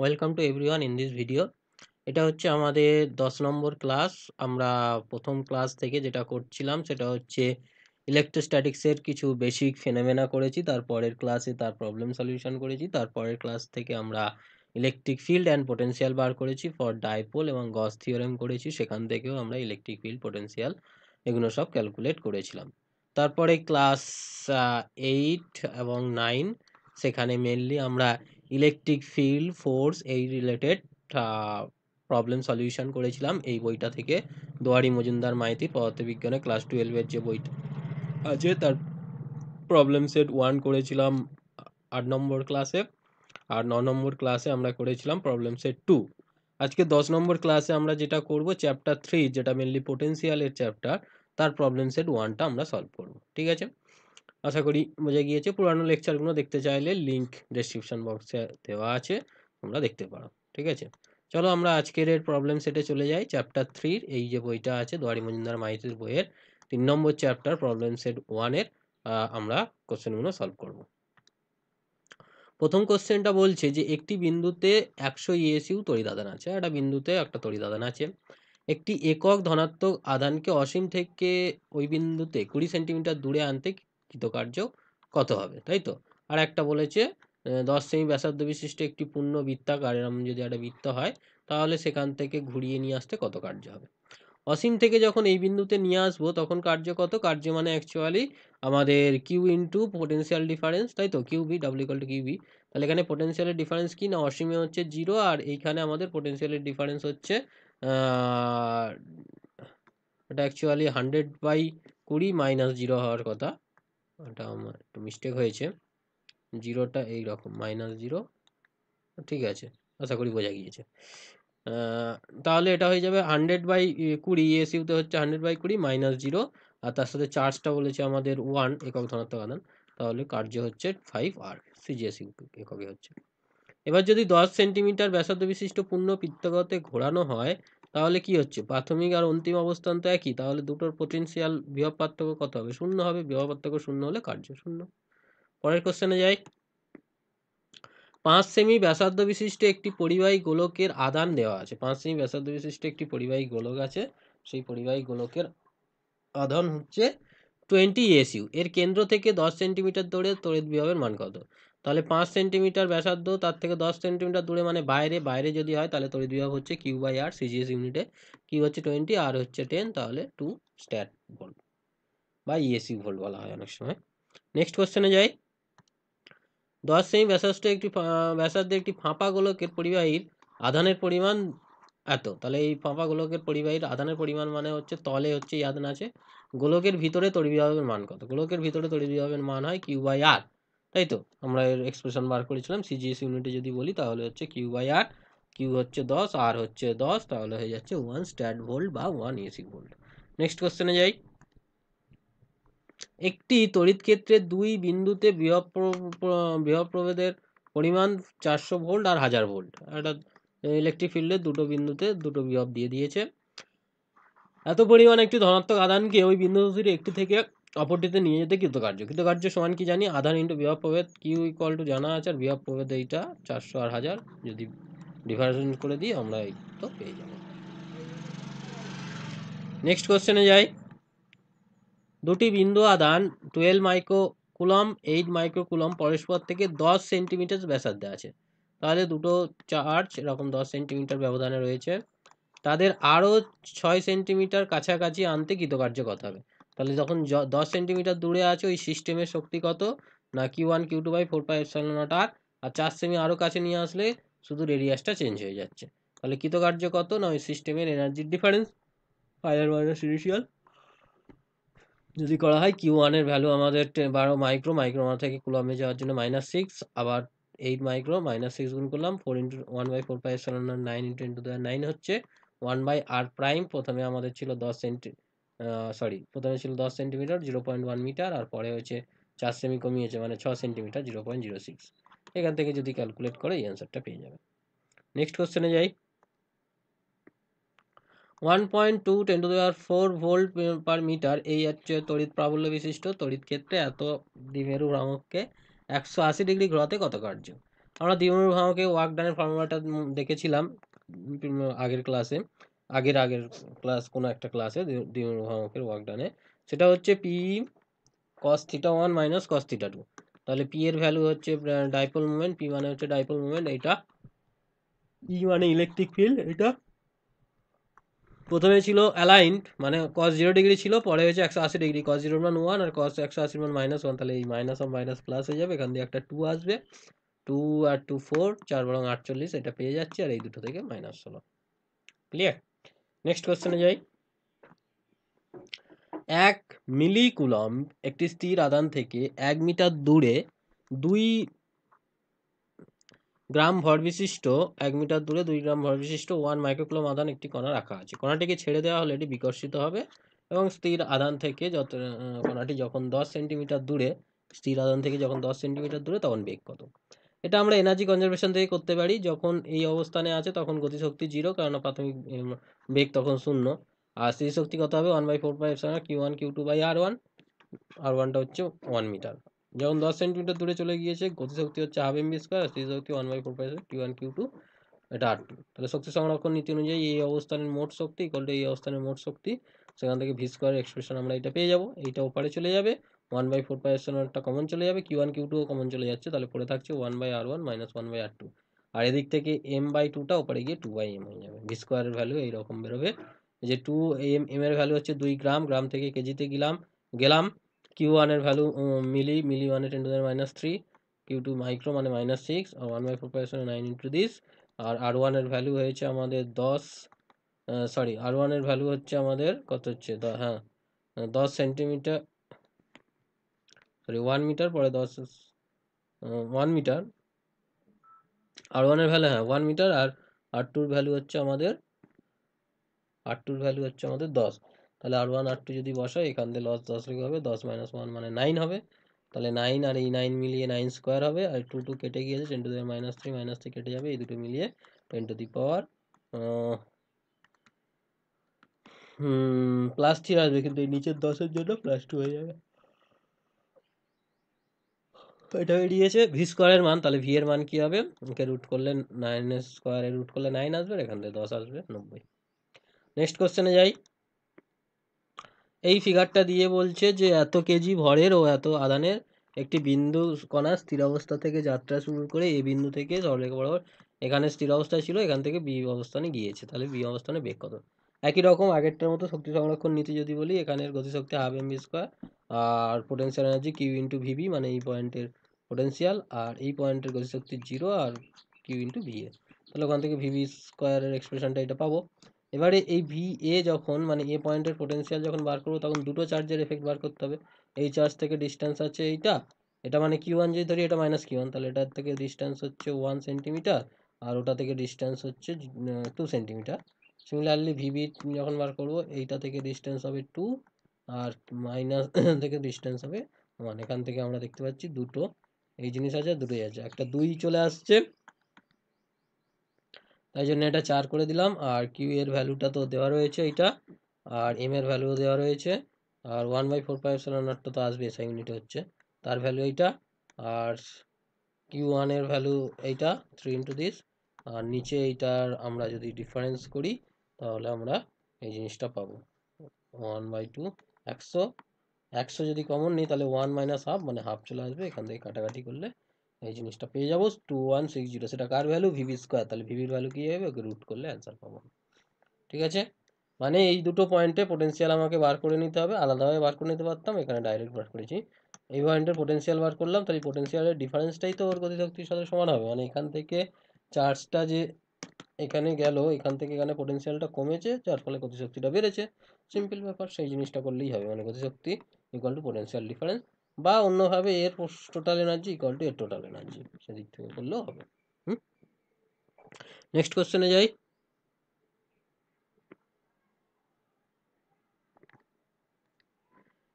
welcome to everyone in this video এটা হচ্ছে আমাদের দশ নম্বর ক্লাস আমরা প্রথম ক্লাস থেকে যেটা করছিলাম সেটা হচ্ছে ইলেকট্রোস্ট্যাটিক্সের কিছু বেসিক ফেনোমেনা করেছি তারপরের ক্লাসে তার প্রবলেম সলিউশন করেছি তারপরের ক্লাস থেকে আমরা ইলেকট্রিক ফিল্ড অ্যান্ড পোটেন্সিয়াল বার করেছি ফর ডাইপোল এবং গস থিওরেম করেছি সেখান থেকেও আমরা ইলেকট্রিক ফিল্ড পোটেন্সিয়াল এগুলো সব ক্যালকুলেট করেছিলাম তারপরে ক্লাস এইট এবং নাইন সেখানে মেনলি আমরা ইলেকট্রিক ফিল্ড ফোর্স এই রিলেটেড প্রবলেম সলিউশন করেছিলাম এই বইটা থেকে দোয়ারি মজুমদার মাইতি পদার্থবিজ্ঞানে ক্লাস টুয়েলভের যে বইটা আছে তার প্রবলেম সেট ওয়ান করেছিলাম আট নম্বর ক্লাসে আর ন নম্বর ক্লাসে আমরা করেছিলাম প্রবলেম সেট টু আজকে দশ নম্বর ক্লাসে আমরা যেটা করব চ্যাপ্টার থ্রি যেটা মেনলি পোটেন্সিয়ালের চ্যাপ্টার তার প্রবলেম সেট ওয়ানটা আমরা সলভ করব ঠিক আছে আশা করি বোঝা গিয়েছে পুরানো লেকচারগুলো দেখতে চাইলে লিঙ্ক ডেসক্রিপশন বক্সে দেওয়া আছে তোমরা দেখতে পারো ঠিক আছে চলো আমরা আজকের এর প্রবলেম সেটে চলে যাই চ্যাপ্টার থ্রির এই যে বইটা আছে দোয়ারি মজুমদার মাইতির বইয়ের তিন নম্বর চ্যাপ্টার প্রবলেম সেট ওয়ানের আমরা কোশ্চেনগুলো সলভ করব প্রথম কোশ্চেনটা বলছে যে একটি বিন্দুতে একশো ইএসইউ তরিদাদান আছে একটা বিন্দুতে একটা তরিদাদান আছে একটি একক ধনাত্মক আধানকে অসীম থেকে ওই বিন্দুতে কুড়ি সেন্টিমিটার দূরে আনতে কৃতকার্য কত হবে তাই তো আর একটা বলেছে দশ সেমি ব্যাসার্ধ বিশিষ্ট একটি পূর্ণ বৃত্তাকার এরকম যদি একটা বৃত্ত হয় তাহলে সেখান থেকে ঘুরিয়ে নিয়ে আসতে কত কার্য হবে অসীম থেকে যখন এই বিন্দুতে নিয়ে আসবো তখন কার্য কত কার্য মানে অ্যাকচুয়ালি আমাদের কিউ ইন্টু পোটেন্সিয়াল ডিফারেন্স তাই তো Q B W equal to Q B তাহলে এখানে পোটেন্সিয়ালের ডিফারেন্স কি না অসীমে হচ্ছে জিরো আর এইখানে আমাদের পোটেন্সিয়ালের ডিফারেন্স হচ্ছে এটা অ্যাকচুয়ালি হান্ড্রেড বাই কুড়ি মাইনাস জিরো হওয়ার কথা ওটা আমার একটু মিস্টেক হয়েছে জিরোটা এইরকম মাইনাস জিরো ঠিক আছে আশা করি বোঝা গিয়েছে তাহলে এটা হয়ে যাবে হান্ড্রেড বাই কুড়ি এসিউতে হচ্ছে হান্ড্রেড বাই কুড়ি মাইনাস জিরো আর তার সাথে চার্জটা বলেছে আমাদের ওয়ান একক ধনাত্মক আদান তাহলে কার্য হচ্ছে ফাইভ আর সিজিএসি এককে হচ্ছে এবার যদি দশ সেন্টিমিটার ব্যাসার্ধ বিশিষ্ট পূর্ণ বৃত্তগতে ঘোরানো হয় তাহলে কি হচ্ছে প্রাথমিক আর অন্তিম অবস্থান তো একই তাহলে দুটোর পোটেন্সিয়াল বিভব পার্থক্য কত হবে শূন্য হবে বিভব পার্থক্য শূন্য হলে কার্য শূন্য পরের কোশ্চেনে যাই পাঁচ সেমি ব্যাসার্ধ বিশিষ্ট একটি পরিবাহী গোলকের আদান দেওয়া আছে পাঁচ সেমি ব্যাসার্ধ বিশিষ্ট একটি পরিবাহী গোলক আছে সেই পরিবাহী গোলকের আধান হচ্ছে টোয়েন্টি এসইউ এর কেন্দ্র থেকে দশ সেন্টিমিটার দৌড়ে তড়িৎ বিভবের মান কত তাহলে পাঁচ সেন্টিমিটার ব্যাসার্ধ তার থেকে দশ সেন্টিমিটার দূরে মানে বাইরে বাইরে যদি হয় তাহলে তড়িৎ বিভাগ হচ্ছে কিউ বাই আর সিজিএস ইউনিটে কিউ হচ্ছে টোয়েন্টি আর হচ্ছে টেন তাহলে টু স্ট্যাট ভোল্ট বা ইএসি e ভোল্ট বলা হয় অনেক সময় নেক্সট কোশ্চেনে যাই দশ সেমি ব্যাসার্ধ একটি ব্যাসার্ধে একটি ফাঁপা গোলকের পরিবাহীর আধানের পরিমাণ এত তাহলে এই ফাঁপা গোলকের পরিবাহীর আধানের পরিমাণ মানে হচ্ছে তলে হচ্ছে এই আধান আছে গোলকের ভিতরে তড়িৎ বিভাগের মান কত গোলকের ভিতরে তড়িৎ মান হয় কিউ বাই আর তাই তো আমরা এর এক্সপ্রেশন বার করেছিলাম সিজিএস ইউনিটে যদি বলি তাহলে হচ্ছে কিউ বাই আর কিউ হচ্ছে দশ আর হচ্ছে দশ তাহলে হয়ে যাচ্ছে ওয়ান স্ট্যাট ভোল্ট বা ওয়ান এসি ভোল্ট নেক্সট কোশ্চেনে যাই একটি তড়িৎ ক্ষেত্রে দুই বিন্দুতে বৃহৎ প্রভেদের পরিমাণ চারশো ভোল্ট আর হাজার ভোল্ট একটা ইলেকট্রিক ফিল্ডে দুটো বিন্দুতে দুটো বিভব দিয়ে দিয়েছে এত পরিমাণ একটি ধনাত্মক আদানকে ওই বিন্দু দুটির একটি থেকে অপরটিতে নিয়ে যেতে কৃতকার্য কৃতকার্য সমান কি জানি আধার ইন্টু বিভব প্রভেদ কিউ ইকুয়াল টু জানা আছে আর বিভব প্রভেদ এইটা চারশো আর হাজার যদি ডিভারেশন করে দিই আমরা এই তো পেয়ে যাব নেক্সট কোশ্চেনে যাই দুটি বিন্দু আধান twelve micro coulomb eight micro coulomb পরস্পর থেকে দশ সেন্টিমিটার দেওয়া আছে তাহলে দুটো চার্জ এরকম দশ সেন্টিমিটার ব্যবধানে রয়েছে তাদের আরও ছয় সেন্টিমিটার কাছাকাছি আনতে কৃতকার্য করতে হবে তাহলে যখন দশ সেন্টিমিটার দূরে আছে ওই সিস্টেমের শক্তি কত না Q one Q two by four pi epsilon naught R আর চার সেমি আরও কাছে নিয়ে আসলে শুধু রেডিয়াসটা চেঞ্জ হয়ে যাচ্ছে তাহলে কৃতকার্য কত না ওই সিস্টেমের এনার্জির ডিফারেন্স ফাইভার মাইনাস ইনিশিয়াল যদি করা হয় কিউ ওয়ানের ভ্যালু আমাদের বারো মাইক্রো মাইক্রো ওয়ান থেকে কুলামে যাওয়ার জন্য মাইনাস সিক্স আবার এইট মাইক্রো মাইনাস সিক্স গুণ করলাম four into one by four pi naught nine into into the nine হচ্ছে ওয়ান বাই আর প্রাইম প্রথমে আমাদের ছিল দশ সেন্টি সরি প্রথমে ছিল দশ centimetre zero point one metre আর পরে হয়েছে চার সেমি কমিয়েছে মানে ছ centimetre zero point zero six এখান থেকে যদি ক্যালকুলেট করে এই অ্যান্সারটা পেয়ে যাবে নেক্সট কোশ্চেনে যাই one point two ten to দেওয়ার ফোর ভোল্ট পার মিটার এই হচ্ছে তড়িৎ প্রাবল্য বিশিষ্ট তড়িৎ ক্ষেত্রে এত দ্বিমেরু ভ্রামককে একশো আশি ডিগ্রি ঘোরাতে কত কার্য আমরা দ্বিমেরু ভ্রামকে ওয়াক ডানের ফর্মুলাটা দেখেছিলাম আগের ক্লাসে আগের আগের ক্লাস কোনো একটা ক্লাসে ডিমোভামকের ওয়ার্ক সেটা হচ্ছে P cos theta one minus cos theta two তাহলে পি এর ভ্যালু হচ্ছে ডাইপোল মুভমেন্ট পি মানে হচ্ছে ডাইপোল মুভমেন্ট এটা ই মানে ইলেকট্রিক ফিল্ড এটা প্রথমে ছিল অ্যালাইন্ড মানে কস জিরো ডিগ্রি ছিল পরে হয়েছে একশো আশি ডিগ্রি কস জিরো মান ওয়ান আর কস একশো আশি মান মাইনাস ওয়ান তাহলে এই মাইনাস অফ মাইনাস প্লাস হয়ে যাবে এখান দিয়ে একটা টু আসবে টু আর টু ফোর চার বরং আটচল্লিশ এটা পেয়ে যাচ্ছে আর এই দুটো থেকে মাইনাস হলো ক্লিয়ার নেক্সট কোশ্চেনে যাই এক মিলিকুলম একটি স্থির আদান থেকে এক মিটার দূরে দুই গ্রাম ভর বিশিষ্ট এক মিটার দূরে দুই গ্রাম ভর বিশিষ্ট ওয়ান মাইক্রোকুলম আদান একটি কণা রাখা আছে কণাটিকে ছেড়ে দেওয়া হলে এটি বিকশিত হবে এবং স্থির আদান থেকে যত কণাটি যখন দশ সেন্টিমিটার দূরে স্থির আদান থেকে যখন দশ সেন্টিমিটার দূরে তখন বেগ কত এটা আমরা এনার্জি কনজারভেশন থেকে করতে পারি যখন এই অবস্থানে আছে তখন গতিশক্তি জিরো কারণ প্রাথমিক বেগ তখন শূন্য আর শক্তি কত হবে one by four five epsilon Q one Q two by R one আর ওয়ানটা হচ্ছে ওয়ান মিটার যখন দশ সেন্টিমিটার দূরে চলে গিয়েছে গতিশক্তি হচ্ছে হাফ এম বি স্কোয়ার আর শক্তি one by four by Q one Q two এটা আর টু তাহলে শক্তি সংরক্ষণ নীতি অনুযায়ী এই অবস্থানের মোট শক্তি কলটা এই অবস্থানের মোট শক্তি সেখান থেকে ভি স্কোয়ার এক্সপ্রেশন আমরা এটা পেয়ে যাবো এইটা ওপারে চলে যাবে ওয়ান বাই ফোর পাই একটা কমন চলে যাবে কিউ ওয়ান কিউ টুও কমন চলে যাচ্ছে তাহলে পড়ে থাকছে one by R one minus one by R two আর এদিক থেকে এম বাই টুটা ওপরে গিয়ে টু বাই এম হয়ে যাবে ভি স্কোয়ারের ভ্যালু এইরকম বেরোবে যে টু এম এম এর ভ্যালু হচ্ছে দুই গ্রাম গ্রাম থেকে কেজিতে গেলাম গেলাম কিউ ওয়ানের ভ্যালু মিলি মিলি ওয়ানে ten to minus three Q two micro মানে মাইনাস সিক্স আর one by four pi nine into this আর আর ওয়ানের ভ্যালু হয়েছে আমাদের দশ সরি আর ওয়ানের ভ্যালু হচ্ছে আমাদের কত হচ্ছে হ্যাঁ দশ সেন্টিমিটার সরি ওয়ান মিটার পরে দশ ওয়ান মিটার হ্যাঁ, আর ওয়ানের ভ্যালু হ্যাঁ ওয়ান মিটার আর আর টুর ভ্যালু হচ্ছে আমাদের আর টুর ভ্যালু হচ্ছে আমাদের দশ তাহলে আর ওয়ান আর টু যদি বসাই এখান দিয়ে লস দশ লিখে হবে দশ মাইনাস ওয়ান মানে নাইন হবে তাহলে নাইন আর এই নাইন মিলিয়ে নাইন স্কোয়ার হবে আর টু টু কেটে গিয়েছে টেন টু দিয়ে মাইনাস থ্রি মাইনাস থ্রি কেটে যাবে এই দুটো মিলিয়ে ten to the power plus three আসবে কিন্তু এই নিচের দশের জন্য প্লাস টু হয়ে যাবে এটা বেরিয়েছে ভি স্কোয়ারের মান তাহলে ভি এর মান কী হবে ওকে রুট করলে নাইন স্কোয়ারে রুট করলে নাইন আসবে এখান থেকে দশ আসবে নব্বই নেক্সট কোশ্চেনে যাই এই ফিগারটা দিয়ে বলছে যে এত কেজি ভরের ও এত আদানের একটি বিন্দু কণা স্থির অবস্থা থেকে যাত্রা শুরু করে এই বিন্দু থেকে সরলরেখা বরাবর এখানে স্থির অবস্থায় ছিল এখান থেকে বি অবস্থানে গিয়েছে তাহলে বি অবস্থানে বেগ কত একই রকম আগেরটার মতো শক্তি সংরক্ষণ নীতি যদি বলি এখানের গতিশক্তি হাফ এম বি স্কোয়ার আর potential energy Q into V B মানে এই পয়েন্টের পোটেন্সিয়াল আর এই পয়েন্টের গতিশক্তি জিরো আর কিউ ইন্টু ভিএ তাহলে ওখান থেকে ভিভি স্কোয়ারের এক্সপ্রেশনটা এটা পাবো এবারে এই ভি এ যখন মানে এ পয়েন্টের পোটেন্সিয়াল যখন বার করবো তখন দুটো চার্জের এফেক্ট বার করতে হবে এই চার্জ থেকে ডিস্টেন্স আছে এইটা এটা মানে কিউ ওয়ান যদি ধরি এটা মাইনাস কিউ ওয়ান তাহলে এটার থেকে ডিস্টেন্স হচ্ছে ওয়ান সেন্টিমিটার আর ওটা থেকে ডিস্টেন্স হচ্ছে টু সেন্টিমিটার সিমিলারলি ভিভি যখন বার করবো এইটা থেকে ডিস্টেন্স হবে টু আর মাইনাস থেকে ডিস্টেন্স হবে ওয়ান এখান থেকে আমরা দেখতে পাচ্ছি দুটো এই জিনিস আছে দুটোই আছে একটা দুই চলে আসছে তাই জন্য এটা চার করে দিলাম আর কিউ এর ভ্যালুটা তো দেওয়া রয়েছে এটা আর এম এর ভ্যালুও দেওয়া রয়েছে আর one by four five seven আটটা তো আসবে এসআই ইউনিট হচ্ছে তার ভ্যালু এইটা আর কিউ ওয়ানের ভ্যালু এইটা থ্রি ইন্টু দিস আর নিচে এইটার আমরা যদি ডিফারেন্স করি তাহলে আমরা এই জিনিসটা পাবো ওয়ান বাই টু একশো একশো যদি কমন নিই তাহলে ওয়ান মাইনাস হাফ মানে হাফ চলে আসবে এখান থেকে কাটাকাটি করলে এই জিনিসটা পেয়ে যাবো টু ওয়ান সিক্স জিরো সেটা কার ভ্যালু ভিভি স্কোয়ার তাহলে ভিভির ভ্যালু কী হবে ওকে রুট করলে অ্যান্সার পাবো ঠিক আছে মানে এই দুটো পয়েন্টে পোটেন্সিয়াল আমাকে বার করে নিতে হবে আলাদাভাবে বার করে নিতে পারতাম এখানে ডাইরেক্ট বার করেছি এই পয়েন্টের পোটেন্সিয়াল বার করলাম তাহলে পোটেন্সিয়ালের ডিফারেন্সটাই তো ওর গতিশক্তির সাথে সমান হবে মানে এখান থেকে চার্জটা যে এখানে গেল এখান থেকে এখানে পোটেন্সিয়ালটা কমেছে যার ফলে গতিশক্তিটা বেড়েছে সিম্পল ব্যাপার সেই জিনিসটা করলেই হবে মানে গতিশক্তি ইকুয়াল টু পোটেন্সিয়াল ডিফারেন্স বা অন্যভাবে এর টোটাল এনার্জি ইকুয়াল টু এর টোটাল এনার্জি সেদিক থেকে করলেও হবে হুম নেক্সট কোশ্চেনে যাই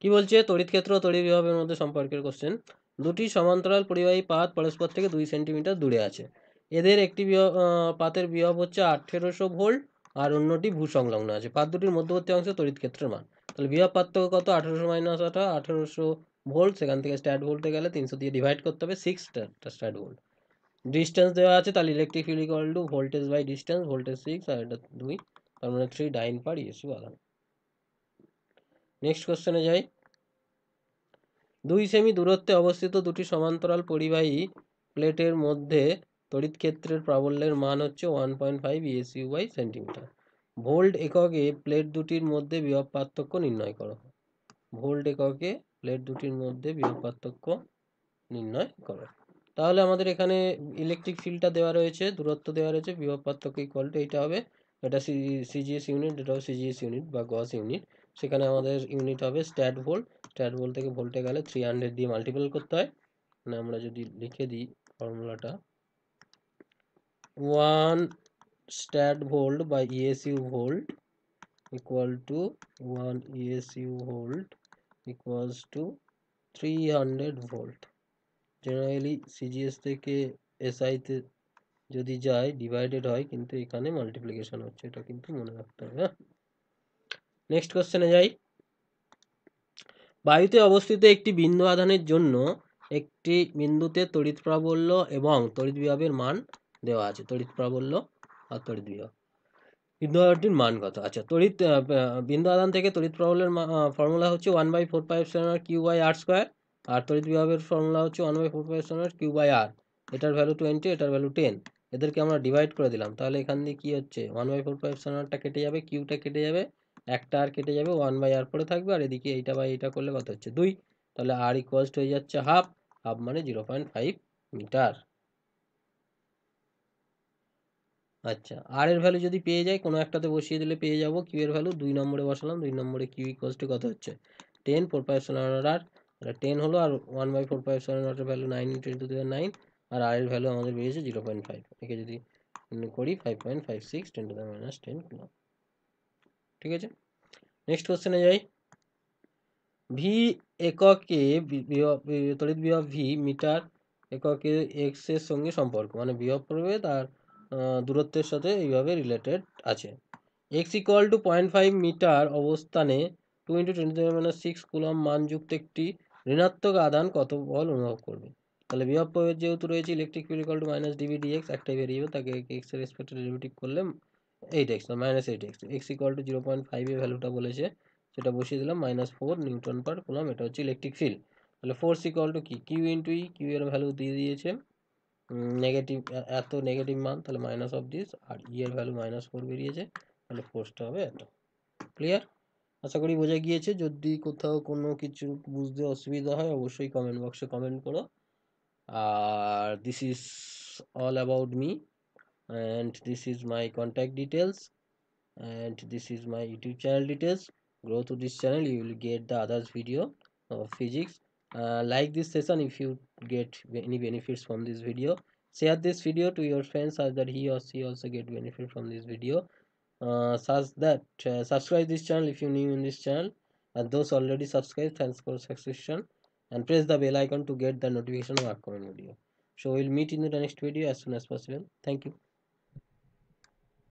কি বলছে তড়িৎ ক্ষেত্র তড়িৎ বিভবের মধ্যে সম্পর্কের কোশ্চেন দুটি সমান্তরাল পরিবাহী পাত পরস্পর থেকে দুই সেন্টিমিটার দূরে আছে এদের একটি পাতের বিভব হচ্ছে আঠেরোশো ভোল্ট আর অন্যটি ভূসংলগ্ন আছে পাত দুটির মধ্যবর্তী অংশ তড়িৎ ক্ষেত্রের মান তাহলে বিভব পার্থক্য কত আঠেরোশো মাইনাস আঠা আঠেরোশো ভোল্ট সেখান থেকে স্ট্যাট ভোল্টে গেলে তিনশো দিয়ে ডিভাইড করতে হবে সিক্স স্ট্যাট ভোল্ট ডিস্টেন্স দেওয়া আছে তাহলে electric field equal to voltage by distance voltage six আর এটা দুই তার মানে থ্রি ডাইন পার ইএসি বাগান নেক্সট কোশ্চেনে যাই দুই সেমি দূরত্বে অবস্থিত দুটি সমান্তরাল পরিবাহী প্লেটের মধ্যে তড়িৎ ক্ষেত্রের প্রাবল্যের মান হচ্ছে one point five ESU by centimetre volt এককে প্লেট দুটির মধ্যে বিভব পার্থক্য নির্ণয় করো ভোল্ট এককে প্লেট দুটির মধ্যে বিভব পার্থক্য নির্ণয় করো তাহলে আমাদের এখানে ইলেকট্রিক ফিল্ডটা দেওয়া রয়েছে দূরত্ব দেওয়া রয়েছে বিভব পার্থক্য ইকুয়াল টু এইটা হবে এটা সিজিএস ইউনিট এটাও সিজিএস ইউনিট বা গস ইউনিট সেখানে আমাদের ইউনিট হবে স্ট্যাট ভোল্ট স্ট্যাট ভোল্ট থেকে ভোল্টে গেলে থ্রি হান্ড্রেড দিয়ে মাল্টিপ্লাই করতে হয় মানে আমরা যদি লিখে দিই ফর্মুলাটা 1 stat volt by ESU volt equal to 1 ESU volt equals to 300 volt generally CGS থেকে SI তে যদি যায় ডিভাইডেড হয় কিন্তু এখানে মাল্টিপ্লিকেশন হচ্ছে এটা কিন্তু মনে রাখতে হবে হ্যাঁ নেক্সট কোশ্চেনে যাই বায়ুতে অবস্থিত একটি বিন্দু আধানের জন্য একটি বিন্দুতে তড়িৎ প্রাবল্য এবং তড়িৎ বিভবের মান দেওয়া আছে তড়িৎ প্রাবল্য আর তড়িৎ বিভব বিন্দু আদানটির মান কত আচ্ছা তড়িৎ বিন্দু আদান থেকে তড়িৎ প্রাবল্যের ফর্মুলা হচ্ছে one by four five seven Q by R square আর তড়িৎ বিভবের ফর্মুলা হচ্ছে one by four five seven Q by R এটার ভ্যালু টোয়েন্টি এটার ভ্যালু টেন এদেরকে আমরা ডিভাইড করে দিলাম তাহলে এখান দিয়ে কী হচ্ছে ওয়ান বাই ফোর পাইভ সেভেনটা কেটে যাবে কিউটা কেটে যাবে একটা আর কেটে যাবে ওয়ান বাই আর পরে থাকবে আর এদিকে এইটা বাই এইটা করলে কত হচ্ছে দুই তাহলে আর ইকোয়ালস্ট হয়ে যাচ্ছে হাফ হাফ মানে জিরো পয়েন্ট ফাইভ মিটার আচ্ছা আর এর ভ্যালু যদি পেয়ে যাই কোনো একটাতে বসিয়ে দিলে পেয়ে যাবো কিউ এর ভ্যালু দুই নম্বরে বসালাম দুই নম্বরে কিউ ইকোয়াল কত হচ্ছে টেন ফোর পাই সেভেন আর টেন হলো আর one by four pi seven আটের ভ্যালু নাইন ইন্টু টু দেওয়ার নাইন আর আর এর ভ্যালু আমাদের বেরিয়েছে জিরো পয়েন্ট ফাইভ একে যদি করি five point five six ten to the minus ten kilo ঠিক আছে নেক্সট কোশ্চেনে যাই ভি এককে তড়িৎ বিভব ভি মিটার এককে এক্স এর সঙ্গে সম্পর্ক মানে বিভব প্রভেদ আর দূরত্বের সাথে এইভাবে রিলেটেড আছে X equal to point five metre অবস্থানে two into twenty three minus six coulomb মানযুক্ত একটি ঋণাত্মক আধান কত বল অনুভব করবে তাহলে বিভব প্রয়োগ যেহেতু রয়েছে electric field equal to minus DV DX একটাই বেরিয়ে তাকে এক্স এর রেসপেক্টে ডেরিভেটিভ করলে eight X minus eight X X equal to zero point এর ভ্যালুটা বলেছে সেটা বসিয়ে দিলাম minus four newton per coulomb এটা হচ্ছে ইলেকট্রিক ফিল্ড তাহলে ফোর্স ইকোয়াল টু কি কিউ ইন্টু ই কিউ এর ভ্যালু দিয়ে দিয়েছে নেগেটিভ এত নেগেটিভ মান তাহলে মাইনাস অফ দিস আর ইয়ের ভ্যালু মাইনাস ফোর বেরিয়েছে তাহলে ফোর্সটা হবে এত ক্লিয়ার আশা করি বোঝা গিয়েছে যদি কোথাও কোনো কিছু বুঝতে অসুবিধা হয় অবশ্যই কমেন্ট বক্সে কমেন্ট করো আর this is all about me and this is my contact details and this is my YouTube channel details grow to this channel you will get the others video of physics Uh, like this session if you get any benefits from this video share this video to your friends so that he or she also get benefit from this video uh, such that uh, subscribe this channel if you new in this channel and those already subscribed thanks for subscription and press the bell icon to get the notification of upcoming video so we'll meet in the next video as soon as possible thank you